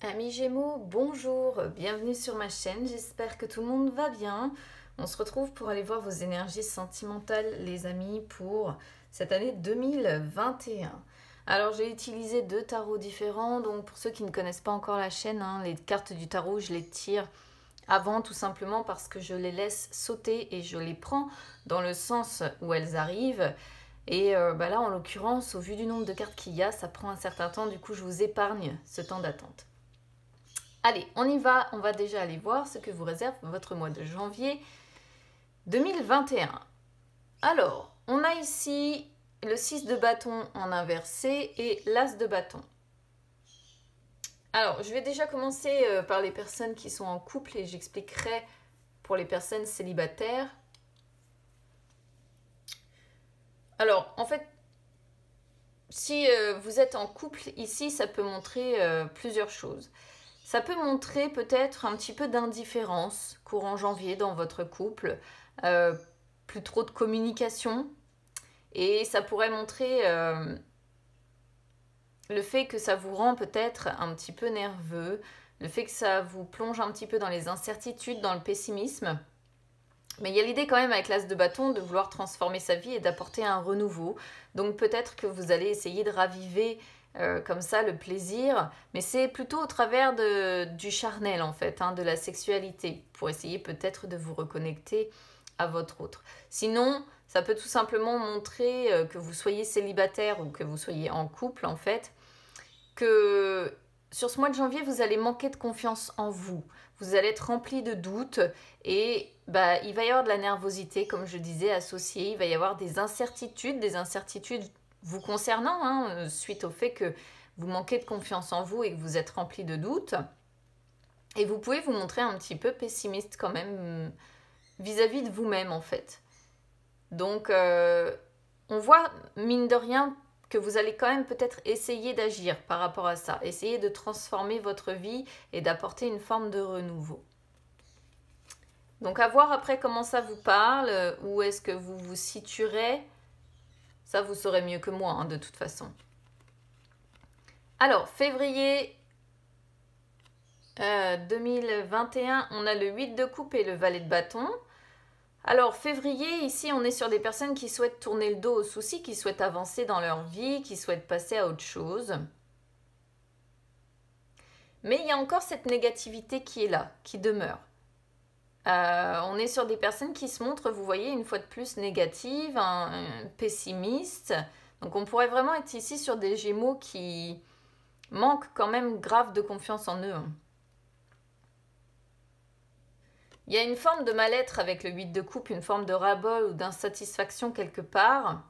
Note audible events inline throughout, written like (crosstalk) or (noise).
Amis Gémeaux, bonjour, bienvenue sur ma chaîne, j'espère que tout le monde va bien. On se retrouve pour aller voir vos énergies sentimentales les amis pour cette année 2021. Alors j'ai utilisé deux tarots différents, donc pour ceux qui ne connaissent pas encore la chaîne, hein, les cartes du tarot je les tire avant tout simplement parce que je les laisse sauter et je les prends dans le sens où elles arrivent. Et euh, bah là en l'occurrence, au vu du nombre de cartes qu'il y a, ça prend un certain temps, du coup je vous épargne ce temps d'attente. Allez, on y va, on va déjà aller voir ce que vous réserve votre mois de janvier 2021. Alors, on a ici le 6 de bâton en inversé et l'as de bâton. Alors, je vais déjà commencer euh, par les personnes qui sont en couple et j'expliquerai pour les personnes célibataires. Alors, en fait, si euh, vous êtes en couple, ici, ça peut montrer euh, plusieurs choses. Ça peut montrer peut-être un petit peu d'indifférence courant janvier dans votre couple, euh, plus trop de communication, et ça pourrait montrer euh, le fait que ça vous rend peut-être un petit peu nerveux, le fait que ça vous plonge un petit peu dans les incertitudes, dans le pessimisme. Mais il y a l'idée quand même avec l'as de bâton de vouloir transformer sa vie et d'apporter un renouveau. Donc peut-être que vous allez essayer de raviver euh, comme ça le plaisir, mais c'est plutôt au travers de, du charnel en fait, hein, de la sexualité, pour essayer peut-être de vous reconnecter à votre autre. Sinon, ça peut tout simplement montrer euh, que vous soyez célibataire ou que vous soyez en couple en fait, que sur ce mois de janvier, vous allez manquer de confiance en vous. Vous allez être rempli de doutes et bah, il va y avoir de la nervosité, comme je disais, associée. Il va y avoir des incertitudes, des incertitudes vous concernant, hein, euh, suite au fait que vous manquez de confiance en vous et que vous êtes rempli de doutes. Et vous pouvez vous montrer un petit peu pessimiste quand même euh, vis-à-vis de vous-même en fait. Donc euh, on voit mine de rien que vous allez quand même peut-être essayer d'agir par rapport à ça, essayer de transformer votre vie et d'apporter une forme de renouveau. Donc à voir après comment ça vous parle, où est-ce que vous vous situerez ça, vous saurez mieux que moi, hein, de toute façon. Alors, février 2021, euh, on a le 8 de coupe et le valet de bâton. Alors, février, ici, on est sur des personnes qui souhaitent tourner le dos aux soucis, qui souhaitent avancer dans leur vie, qui souhaitent passer à autre chose. Mais il y a encore cette négativité qui est là, qui demeure. Euh, on est sur des personnes qui se montrent, vous voyez, une fois de plus négatives, pessimistes. Donc on pourrait vraiment être ici sur des gémeaux qui manquent quand même grave de confiance en eux. Hein. Il y a une forme de mal-être avec le 8 de coupe, une forme de rabol ou d'insatisfaction quelque part.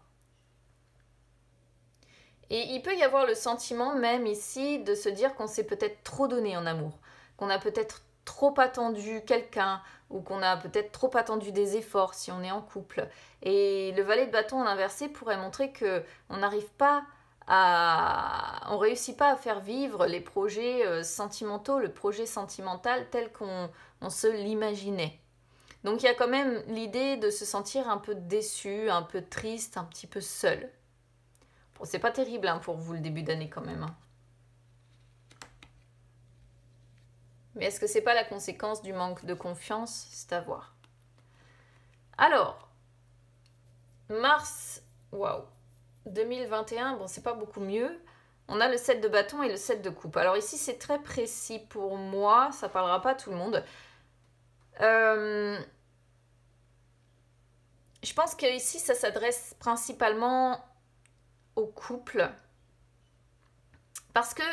Et il peut y avoir le sentiment même ici de se dire qu'on s'est peut-être trop donné en amour, qu'on a peut-être trop attendu quelqu'un ou qu'on a peut-être trop attendu des efforts si on est en couple. Et le valet de bâton en inversé pourrait montrer que on n'arrive pas à... on réussit pas à faire vivre les projets euh, sentimentaux, le projet sentimental tel qu'on se l'imaginait. Donc il y a quand même l'idée de se sentir un peu déçu, un peu triste, un petit peu seul. Bon, c'est pas terrible hein, pour vous le début d'année quand même. Hein. Mais est-ce que c'est pas la conséquence du manque de confiance C'est à voir. Alors, mars, waouh, 2021, bon, c'est pas beaucoup mieux. On a le 7 de bâton et le 7 de coupe. Alors ici, c'est très précis pour moi, ça parlera pas à tout le monde. Euh, je pense qu'ici, ça s'adresse principalement aux couples. Parce que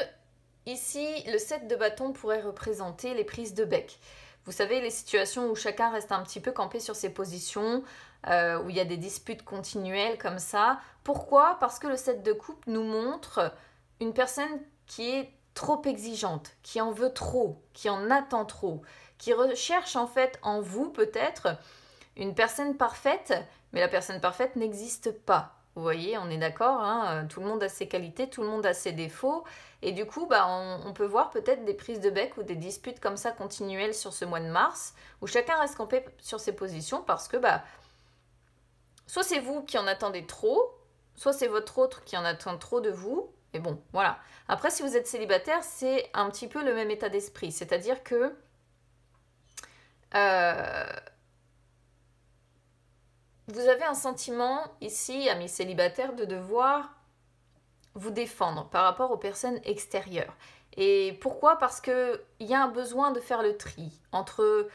Ici, le set de bâton pourrait représenter les prises de bec. Vous savez, les situations où chacun reste un petit peu campé sur ses positions, euh, où il y a des disputes continuelles comme ça. Pourquoi Parce que le set de coupe nous montre une personne qui est trop exigeante, qui en veut trop, qui en attend trop, qui recherche en fait en vous peut-être une personne parfaite, mais la personne parfaite n'existe pas. Vous voyez, on est d'accord, hein, euh, tout le monde a ses qualités, tout le monde a ses défauts. Et du coup, bah, on, peut voir peut-être des prises de bec ou des disputes comme ça continuelles sur ce mois de mars, où chacun reste campé sur ses positions parce que bah, soit c'est vous qui en attendez trop, soit c'est votre autre qui en attend trop de vous. Et bon, voilà. Après, si vous êtes célibataire, c'est un petit peu le même état d'esprit. C'est-à-dire que... Euh, vous avez un sentiment ici, amis célibataires, de devoir vous défendre par rapport aux personnes extérieures. Et pourquoi Parce qu'il y a un besoin de faire le tri entre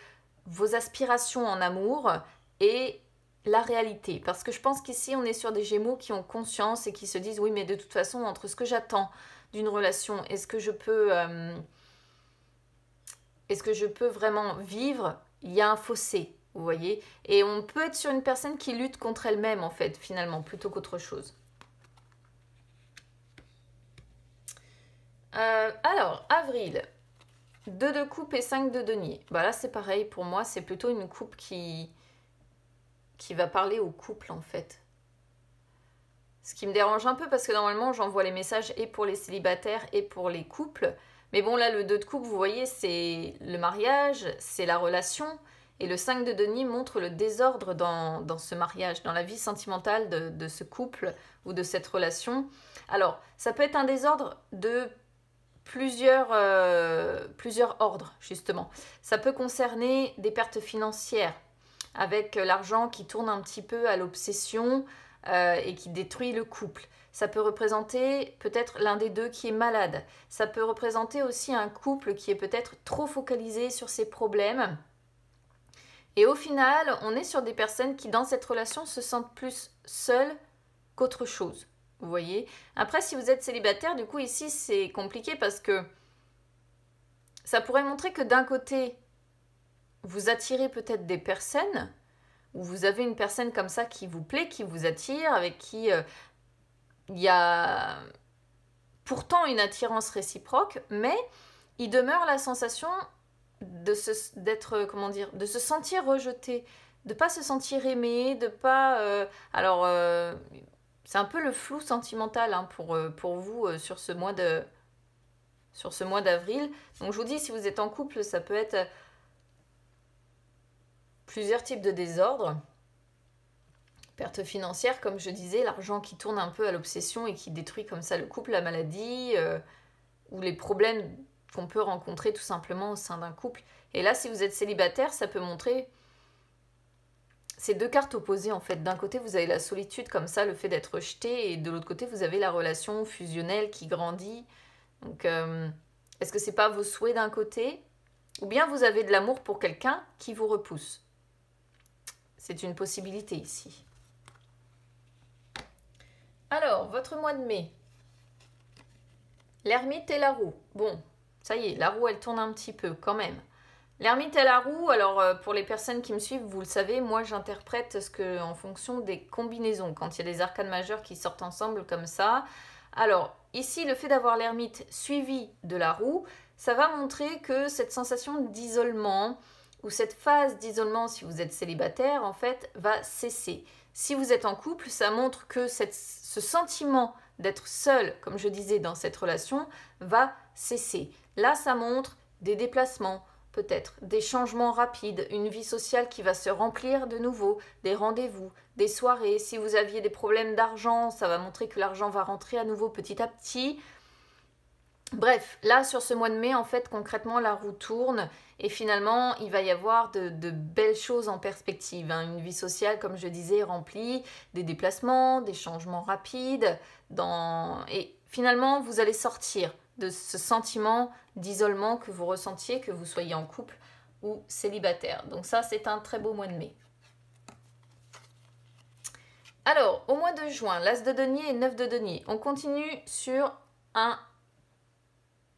vos aspirations en amour et la réalité. Parce que je pense qu'ici, on est sur des gémeaux qui ont conscience et qui se disent oui, mais de toute façon, entre ce que j'attends d'une relation et ce que je peux... Euh, est-ce que je peux vraiment vivre Il y a un fossé. Vous voyez Et on peut être sur une personne qui lutte contre elle-même, en fait, finalement, plutôt qu'autre chose. Euh, alors, avril. 2 de coupe et 5 de denier. Bah là, c'est pareil. Pour moi, c'est plutôt une coupe qui... qui va parler au couple, en fait. Ce qui me dérange un peu parce que normalement, j'envoie les messages et pour les célibataires et pour les couples. Mais bon, là, le 2 de coupe, vous voyez, c'est le mariage, c'est la relation, et le 5 de Denis montre le désordre dans, ce mariage, dans la vie sentimentale de, ce couple ou de cette relation. Alors, ça peut être un désordre de plusieurs, euh, plusieurs ordres, justement. Ça peut concerner des pertes financières, avec l'argent qui tourne un petit peu à l'obsession euh, et qui détruit le couple. Ça peut représenter peut-être l'un des deux qui est malade. Ça peut représenter aussi un couple qui est peut-être trop focalisé sur ses problèmes et au final, on est sur des personnes qui, dans cette relation, se sentent plus seules qu'autre chose. Vous voyez Après, si vous êtes célibataire, du coup, ici, c'est compliqué parce que ça pourrait montrer que d'un côté, vous attirez peut-être des personnes, ou vous avez une personne comme ça qui vous plaît, qui vous attire, avec qui euh, il y a pourtant une attirance réciproque, mais il demeure la sensation de se, d'être, euh, comment dire, de se sentir rejeté, de pas se sentir aimé, de pas, euh, alors euh, c'est un peu le flou sentimental hein, pour, pour vous sur ce mois de, sur ce mois d'avril. Donc je vous dis, si vous êtes en couple, ça peut être plusieurs types de désordres. Perte financière, comme je disais, l'argent qui tourne un peu à l'obsession et qui détruit comme ça le couple, la maladie, ou les problèmes qu'on peut rencontrer tout simplement au sein d'un couple. Et là, si vous êtes célibataire, ça peut montrer ces deux cartes opposées en fait. D'un côté, vous avez la solitude comme ça, le fait d'être rejeté, et de l'autre côté, vous avez la relation fusionnelle qui grandit. Donc, euh, est-ce que c'est pas vos souhaits d'un côté, ou bien vous avez de l'amour pour quelqu'un qui vous repousse C'est une possibilité ici. Alors, votre mois de mai. L'ermite et la roue. Bon, ça y est, la roue, elle tourne un petit peu quand même. L'ermite et la roue, alors euh, pour les personnes qui me suivent, vous le savez, moi j'interprète ce que en fonction des combinaisons, quand il y a des arcanes majeures qui sortent ensemble comme ça. Alors ici, le fait d'avoir l'ermite suivi de la roue, ça va montrer que cette sensation d'isolement ou cette phase d'isolement, si vous êtes célibataire, en fait, va cesser. Si vous êtes en couple, ça montre que ce sentiment d'être seul, comme je disais, dans cette relation, va cesser. Là, ça montre des déplacements, peut-être, des changements rapides, une vie sociale qui va se remplir de nouveau, des rendez-vous, des soirées. Si vous aviez des problèmes d'argent, ça va montrer que l'argent va rentrer à nouveau petit à petit. Bref, là sur ce mois de mai, en fait, concrètement, la roue tourne et finalement, il va y avoir de, belles choses en perspective. Hein. Une vie sociale, comme je disais, remplie, des déplacements, des changements rapides. Et finalement, vous allez sortir de ce sentiment d'isolement que vous ressentiez, que vous soyez en couple ou célibataire. Donc ça, c'est un très beau mois de mai. Alors, au mois de juin, l'As de denier et 9 de denier. On continue sur un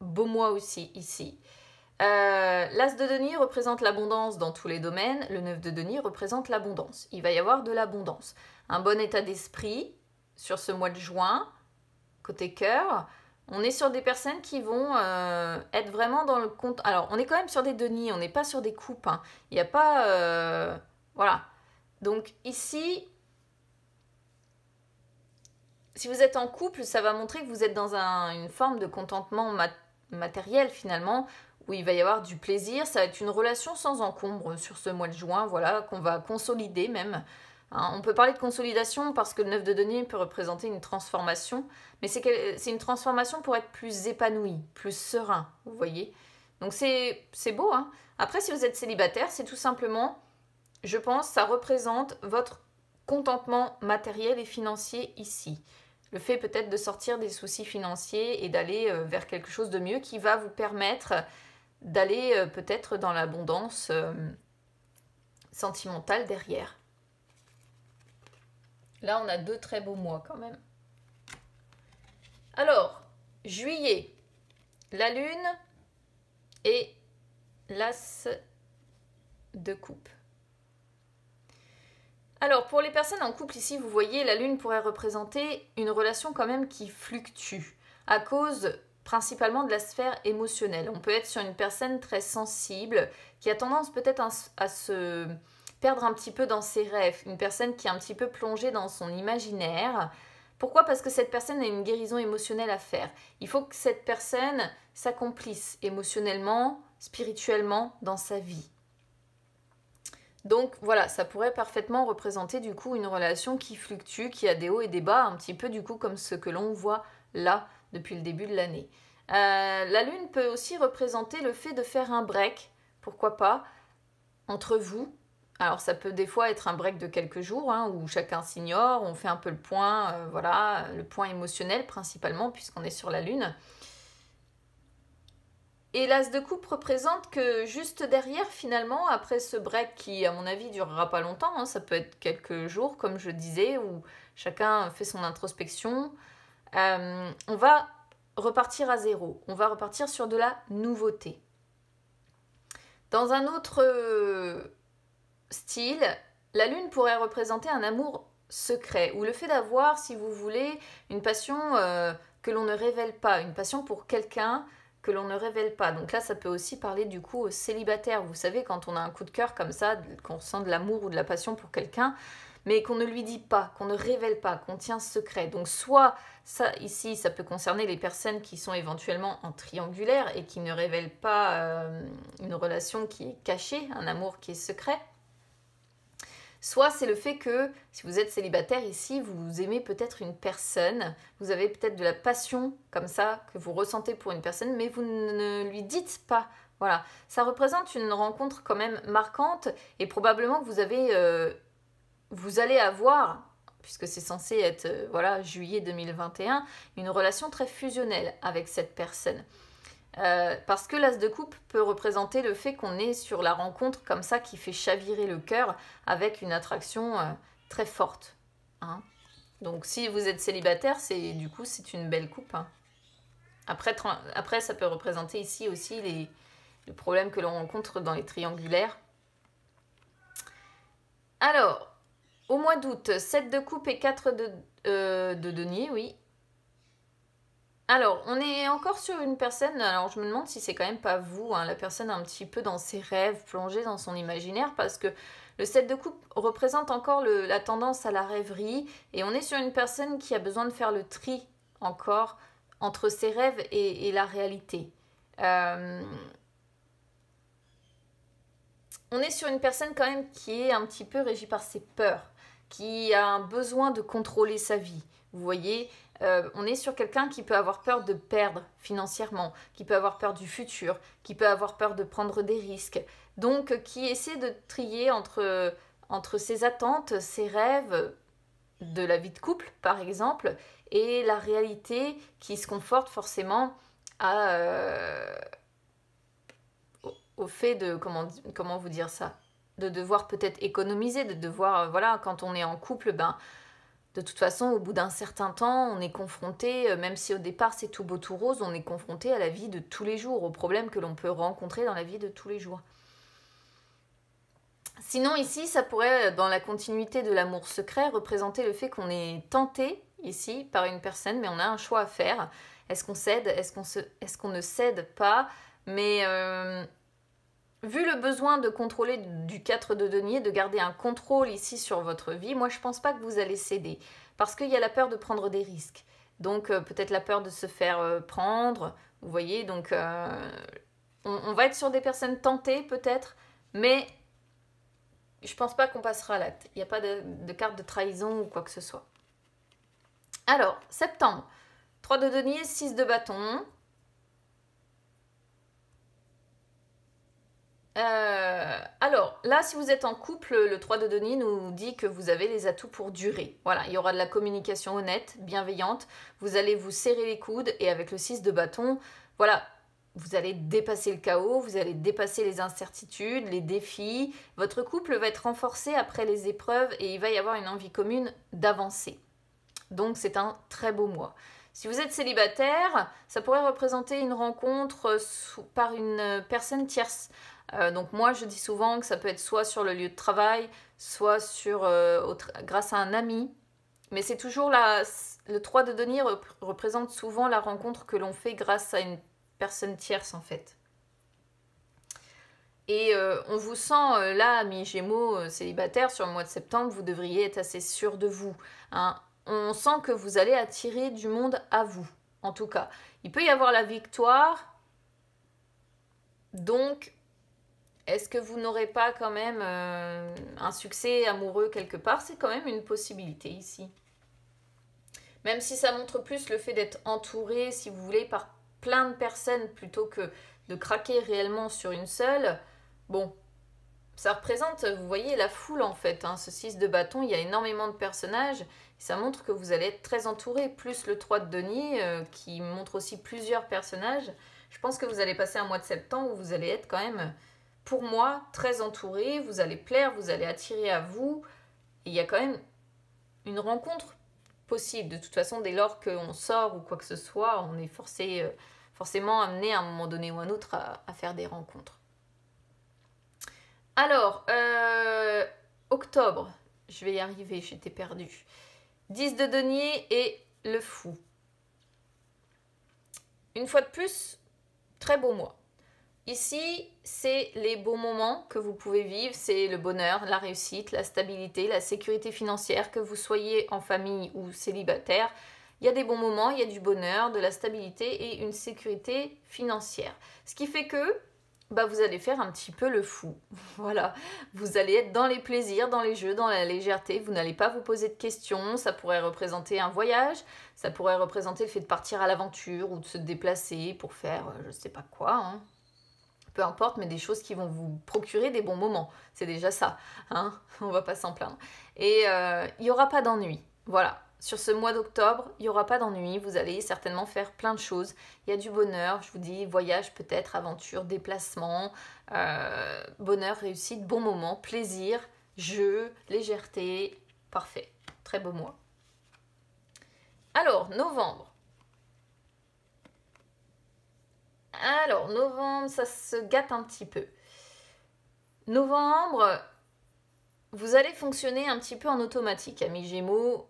beau mois aussi ici. Euh, L'As de denier représente l'abondance dans tous les domaines. Le 9 de denier représente l'abondance. Il va y avoir de l'abondance. Un bon état d'esprit sur ce mois de juin, côté cœur on est sur des personnes qui vont euh, être vraiment dans le compte. Alors, on est quand même sur des deniers, on n'est pas sur des coupes. Hein. Il n'y a pas. Euh, voilà. Donc, ici, si vous êtes en couple, ça va montrer que vous êtes dans une forme de contentement matériel finalement, où il va y avoir du plaisir. Ça va être une relation sans encombre sur ce mois de juin, voilà, qu'on va consolider même. Hein, on peut parler de consolidation parce que le 9 de denier peut représenter une transformation, mais c'est une transformation pour être plus épanoui, plus serein, vous voyez. Donc c'est beau. Hein. Après, si vous êtes célibataire, c'est tout simplement, je pense, ça représente votre contentement matériel et financier ici. Le fait peut-être de sortir des soucis financiers et d'aller euh, vers quelque chose de mieux qui va vous permettre d'aller euh, peut-être dans l'abondance euh, sentimentale derrière. Là, on a deux très beaux mois quand même. Alors, juillet, la lune et l'as de coupe. Alors, pour les personnes en couple ici, vous voyez, la lune pourrait représenter une relation quand même qui fluctue à cause principalement de la sphère émotionnelle. On peut être sur une personne très sensible qui a tendance peut-être à se perdre un petit peu dans ses rêves, une personne qui est un petit peu plongée dans son imaginaire. Pourquoi Parce que cette personne a une guérison émotionnelle à faire. Il faut que cette personne s'accomplisse émotionnellement, spirituellement dans sa vie. Donc voilà, ça pourrait parfaitement représenter du coup une relation qui fluctue, qui a des hauts et des bas, un petit peu du coup comme ce que l'on voit là depuis le début de l'année. Euh, la lune peut aussi représenter le fait de faire un break, pourquoi pas, entre vous, alors ça peut des fois être un break de quelques jours hein, où chacun s'ignore, on fait un peu le point, euh, voilà, le point émotionnel principalement puisqu'on est sur la Lune. Et l'as de coupe représente que juste derrière, finalement, après ce break qui, à mon avis, durera pas longtemps, hein, ça peut être quelques jours, comme je disais, où chacun fait son introspection, euh, on va repartir à zéro, on va repartir sur de la nouveauté. Dans un autre Style, la lune pourrait représenter un amour secret ou le fait d'avoir, si vous voulez, une passion euh, que l'on ne révèle pas, une passion pour quelqu'un que l'on ne révèle pas. Donc là, ça peut aussi parler du coup aux célibataires. Vous savez, quand on a un coup de cœur comme ça, qu'on ressent de l'amour ou de la passion pour quelqu'un, mais qu'on ne lui dit pas, qu'on ne révèle pas, qu'on tient secret. Donc soit ça ici, ça peut concerner les personnes qui sont éventuellement en triangulaire et qui ne révèlent pas euh, une relation qui est cachée, un amour qui est secret. Soit c'est le fait que, si vous êtes célibataire ici, vous aimez peut-être une personne, vous avez peut-être de la passion comme ça que vous ressentez pour une personne, mais vous ne lui dites pas voilà, ça représente une rencontre quand même marquante et probablement que vous avez, euh, vous allez avoir, puisque c'est censé être euh, voilà juillet 2021, une relation très fusionnelle avec cette personne. Euh, parce que l'as de coupe peut représenter le fait qu'on est sur la rencontre comme ça qui fait chavirer le cœur avec une attraction euh, très forte. Hein. Donc si vous êtes célibataire, c'est du coup c'est une belle coupe. Hein. Après, après, ça peut représenter ici aussi les, problèmes que l'on rencontre dans les triangulaires. Alors, au mois d'août, 7 de coupe et 4 de, euh, de denier, oui, alors, on est encore sur une personne, alors je me demande si c'est quand même pas vous, hein, la personne un petit peu dans ses rêves, plongée dans son imaginaire, parce que le 7 de coupe représente encore la tendance à la rêverie, et on est sur une personne qui a besoin de faire le tri encore entre ses rêves et, la réalité. Euh, on est sur une personne quand même qui est un petit peu régie par ses peurs, qui a un besoin de contrôler sa vie. Vous voyez, euh, on est sur quelqu'un qui peut avoir peur de perdre financièrement, qui peut avoir peur du futur, qui peut avoir peur de prendre des risques. Donc, qui essaie de trier entre, ses attentes, ses rêves de la vie de couple, par exemple, et la réalité qui se conforte forcément à, euh, au fait de, comment, comment vous dire ça, de devoir peut-être économiser, de devoir, euh, voilà, quand on est en couple, ben, de toute façon, au bout d'un certain temps, on est confronté, euh, même si au départ c'est tout beau, tout rose, on est confronté à la vie de tous les jours, aux problèmes que l'on peut rencontrer dans la vie de tous les jours. Sinon, ici, ça pourrait, euh, dans la continuité de l'amour secret, représenter le fait qu'on est tenté ici par une personne, mais on a un choix à faire. Est-ce qu'on cède Est-ce qu'on se... est ne cède pas Mais euh, Vu le besoin de contrôler du 4 de denier, de garder un contrôle ici sur votre vie, moi je pense pas que vous allez céder. Parce qu'il y a la peur de prendre des risques. Donc euh, peut-être la peur de se faire euh, prendre, vous voyez, donc euh, on, va être sur des personnes tentées peut-être, mais je pense pas qu'on passera à l'acte. Il n'y a pas de, de, carte de trahison ou quoi que ce soit. Alors, septembre, 3 de denier, 6 de bâton, Euh, alors là, si vous êtes en couple, le 3 de Denis nous dit que vous avez les atouts pour durer. Voilà, il y aura de la communication honnête, bienveillante, vous allez vous serrer les coudes et avec le 6 de bâton, voilà, vous allez dépasser le chaos, vous allez dépasser les incertitudes, les défis. Votre couple va être renforcé après les épreuves et il va y avoir une envie commune d'avancer. Donc c'est un très beau mois. Si vous êtes célibataire, ça pourrait représenter une rencontre par une personne tierce. Euh, donc moi, je dis souvent que ça peut être soit sur le lieu de travail, soit sur, euh, grâce à un ami. Mais c'est toujours là le 3 de denier représente souvent la rencontre que l'on fait grâce à une personne tierce en fait. Et euh, on vous sent là, amis Gémeaux célibataires, sur le mois de septembre, vous devriez être assez sûr de vous. Hein. On sent que vous allez attirer du monde à vous, en tout cas. Il peut y avoir la victoire, donc est-ce que vous n'aurez pas quand même euh, un succès amoureux quelque part C'est quand même une possibilité ici. Même si ça montre plus le fait d'être entouré, si vous voulez, par plein de personnes plutôt que de craquer réellement sur une seule, bon, ça représente, vous voyez, la foule en fait. Hein. ce 6 de bâton, il y a énormément de personnages. ça montre que vous allez être très entouré, plus le 3 de denier euh, qui montre aussi plusieurs personnages. Je pense que vous allez passer un mois de septembre où vous allez être quand même pour moi, très entouré, vous allez plaire, vous allez attirer à vous. il y a quand même une rencontre possible. De toute façon, dès lors qu'on sort ou quoi que ce soit, on est forcé, euh, forcément amené à un moment donné ou un autre à, faire des rencontres. Alors, euh, octobre, je vais y arriver, j'étais perdue. 10 de denier et le fou. Une fois de plus, très beau mois. Ici, c'est les bons moments que vous pouvez vivre, c'est le bonheur, la réussite, la stabilité, la sécurité financière, que vous soyez en famille ou célibataire. Il y a des bons moments, il y a du bonheur, de la stabilité et une sécurité financière. Ce qui fait que bah, vous allez faire un petit peu le fou. (laughs) voilà, vous allez être dans les plaisirs, dans les jeux, dans la légèreté, vous n'allez pas vous poser de questions, ça pourrait représenter un voyage, ça pourrait représenter le fait de partir à l'aventure ou de se déplacer pour faire euh, je ne sais pas quoi. Hein peu importe, mais des choses qui vont vous procurer des bons moments. C'est déjà ça, hein (laughs) on va pas s'en plaindre. Et euh, il n'y aura pas d'ennui, voilà. Sur ce mois d'octobre, il n'y aura pas d'ennui, vous allez certainement faire plein de choses. Il y a du bonheur, je vous dis, voyage peut-être, aventure, déplacement, euh, bonheur, réussite, bon moment, plaisir, jeu, légèreté, parfait. Très beau mois. Alors, novembre. Alors, novembre, ça se gâte un petit peu. Novembre, vous allez fonctionner un petit peu en automatique, amis Gémeaux.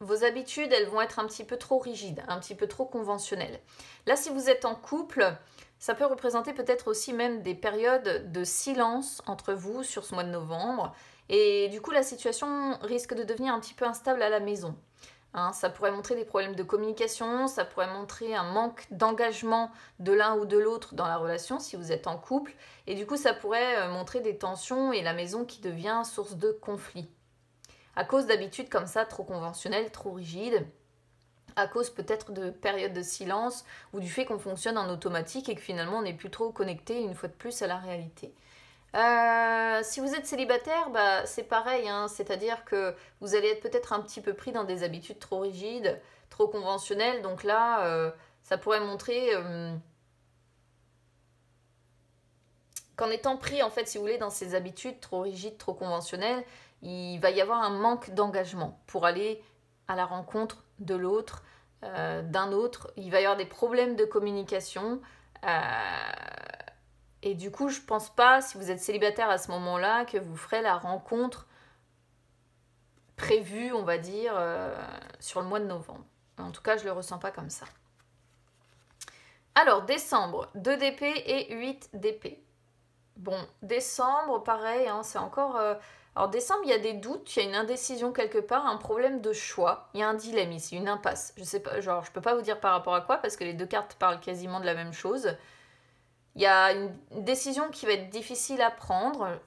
Vos habitudes, elles vont être un petit peu trop rigides, un petit peu trop conventionnelles. Là, si vous êtes en couple, ça peut représenter peut-être aussi même des périodes de silence entre vous sur ce mois de novembre. Et du coup, la situation risque de devenir un petit peu instable à la maison. Hein, ça pourrait montrer des problèmes de communication, ça pourrait montrer un manque d'engagement de l'un ou de l'autre dans la relation si vous êtes en couple. Et du coup, ça pourrait euh, montrer des tensions et la maison qui devient source de conflits. À cause d'habitudes comme ça, trop conventionnelles, trop rigides, à cause peut-être de périodes de silence ou du fait qu'on fonctionne en automatique et que finalement on n'est plus trop connecté une fois de plus à la réalité. Euh, si vous êtes célibataire, bah, c'est pareil, hein. c'est-à-dire que vous allez être peut-être un petit peu pris dans des habitudes trop rigides, trop conventionnelles, donc là, euh, ça pourrait montrer euh, qu'en étant pris, en fait, si vous voulez, dans ces habitudes trop rigides, trop conventionnelles, il va y avoir un manque d'engagement pour aller à la rencontre de l'autre, d'un autre. Il va y avoir des problèmes de communication. Et du coup, je pense pas, si vous êtes célibataire à ce moment-là, que vous ferez la rencontre prévue, on va dire, euh, sur le mois de novembre. En tout cas, je le ressens pas comme ça. Alors, décembre, 2 DP et 8 DP. Bon, décembre, pareil, hein, c'est encore... Euh, alors, décembre, il y a des doutes, il y a une indécision quelque part, un problème de choix. Il y a un dilemme ici, une impasse. Je sais pas, genre, je peux pas vous dire par rapport à quoi, parce que les deux cartes parlent quasiment de la même chose. Il y a une décision qui va être difficile à prendre.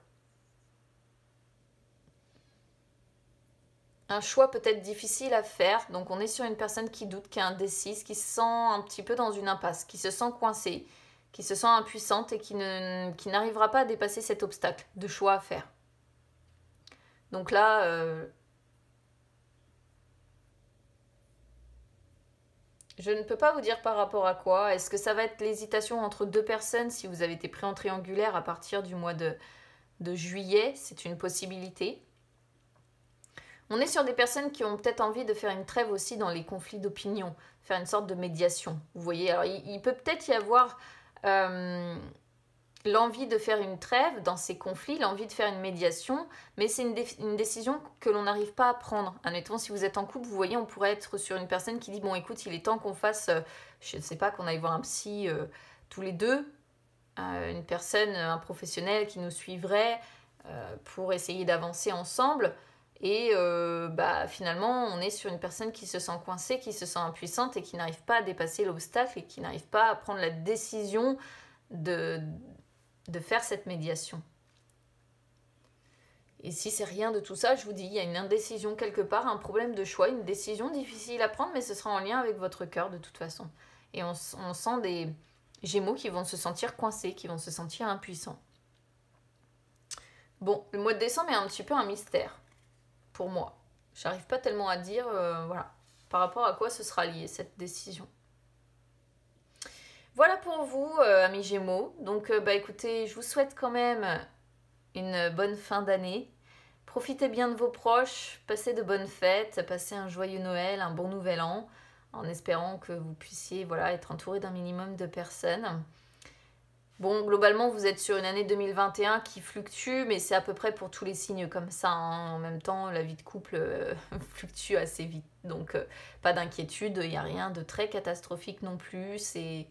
Un choix peut-être difficile à faire. Donc on est sur une personne qui doute, qui est indécise, qui se sent un petit peu dans une impasse, qui se sent coincée, qui se sent impuissante et qui, ne, qui n'arrivera pas à dépasser cet obstacle de choix à faire. Donc là, euh, Je ne peux pas vous dire par rapport à quoi. Est-ce que ça va être l'hésitation entre deux personnes si vous avez été pris en triangulaire à partir du mois de, juillet C'est une possibilité. On est sur des personnes qui ont peut-être envie de faire une trêve aussi dans les conflits d'opinion, faire une sorte de médiation. Vous voyez, alors il, peut peut-être y avoir euh, l'envie de faire une trêve dans ces conflits, l'envie de faire une médiation, mais c'est une, décision que l'on n'arrive pas à prendre. Admettons, si vous êtes en couple, vous voyez, on pourrait être sur une personne qui dit, bon, écoute, il est temps qu'on fasse, euh, je ne sais pas, qu'on aille voir un psy euh, tous les deux, euh, une personne, un professionnel qui nous suivrait pour essayer d'avancer ensemble. Et bah, finalement, on est sur une personne qui se sent coincée, qui se sent impuissante et qui n'arrive pas à dépasser l'obstacle et qui n'arrive pas à prendre la décision de de faire cette médiation. Et si c'est rien de tout ça, je vous dis, il y a une indécision quelque part, un problème de choix, une décision difficile à prendre, mais ce sera en lien avec votre cœur de toute façon. Et on, sent des gémeaux qui vont se sentir coincés, qui vont se sentir impuissants. Bon, le mois de décembre est un petit peu un mystère pour moi. J'arrive pas tellement à dire, euh, voilà, par rapport à quoi ce sera lié cette décision. Voilà pour vous, euh, amis Gémeaux. Donc, euh, bah écoutez, je vous souhaite quand même une bonne fin d'année. Profitez bien de vos proches, passez de bonnes fêtes, passez un joyeux Noël, un bon nouvel an, en espérant que vous puissiez voilà, être entouré d'un minimum de personnes. Bon, globalement, vous êtes sur une année 2021 qui fluctue, mais c'est à peu près pour tous les signes comme ça. Hein. En même temps, la vie de couple euh, (laughs) fluctue assez vite. Donc, pas d'inquiétude, il n'y a rien de très catastrophique non plus. C'est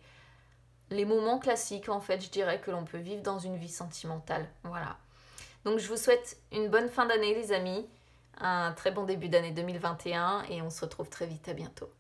les moments classiques, en fait, je dirais, que l'on peut vivre dans une vie sentimentale. Voilà. Donc, je vous souhaite une bonne fin d'année, les amis, un très bon début d'année 2021, et on se retrouve très vite. À bientôt.